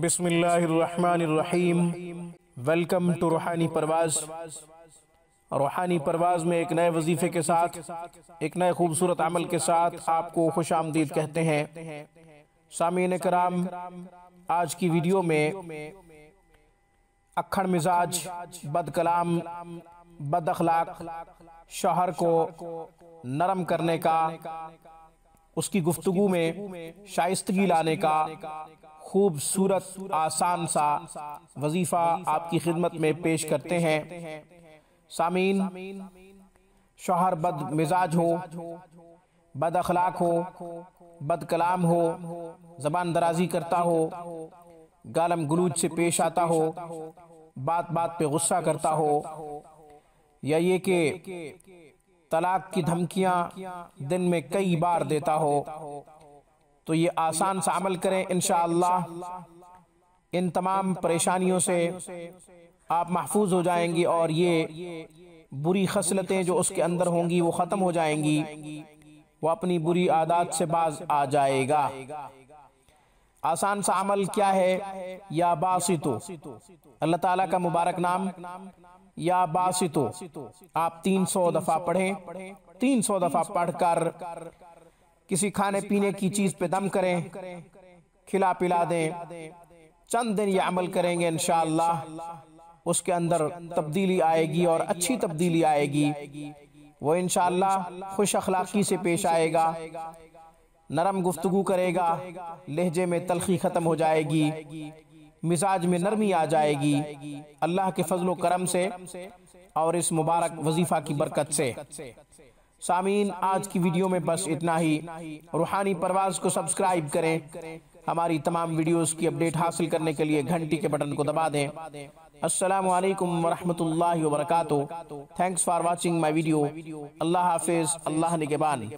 बिसमीम welcome to रूहानी परवाज़ रूहानी परवाज़ में एक नए वजीफ़े के साथ एक नए खूबसूरत अमल के साथ आपको खुश आमदीद कहते हैं सामीन कराम आज की वीडियो में अखड़ मिजाज बद कलाम बद अखलाक शहर को नरम करने का उसकी गुफ्तगु में शाइस्तगी लाने का खूबसूरत आसान सा वजीफ़ा आपकी खिदमत में पेश करते हैं सामीन शोहर बद मिजाज हो बद अखलाक हो बद कलाम हो जबान दराजी करता हो गालम गलूज से पेश आता हो बात बात पे गुस्सा करता हो या ये कि तलाक की धमकियां दिन में कई बार देता हो तो ये आसान सा अमल करें इन इन तमाम परेशानियों से आप महफूज हो जाएंगी और ये बुरी खसलतें जो उसके अंदर होंगी वो ख़त्म हो जाएंगी वो अपनी बुरी आदत से बाज आ जाएगा आसान सा अमल क्या है या बासितो अल्लाह ताला का मुबारक नाम या बासितो आप तीन सौ दफ़ा पढ़ें तीन सौ दफ़ा पढ़कर किसी खाने पीने की चीज़ पे दम करें खिला पिला दें चंद दिन ये अमल करेंगे इन उसके अंदर तब्दीली आएगी और अच्छी तब्दीली आएगी वो इन खुश अखलाकी से पेश आएगा नरम गुफ्तु करेगा लहजे में तलखी ख़त्म हो जाएगी मिजाज में नरमी आ जाएगी अल्लाह के फजलो करम से और इस मुबारक वजीफ़ा की बरकत से सामीन आज की वीडियो में बस इतना ही रूहानी परवाज को सब्सक्राइब करें हमारी तमाम वीडियोस की अपडेट हासिल करने के लिए घंटी के बटन को दबा दें अस्सलाम वालेकुम वरहमतुल्लाहि व बरकातहू thanks for watching my video अल्लाह हाफिज़ अल्लाह निगेबान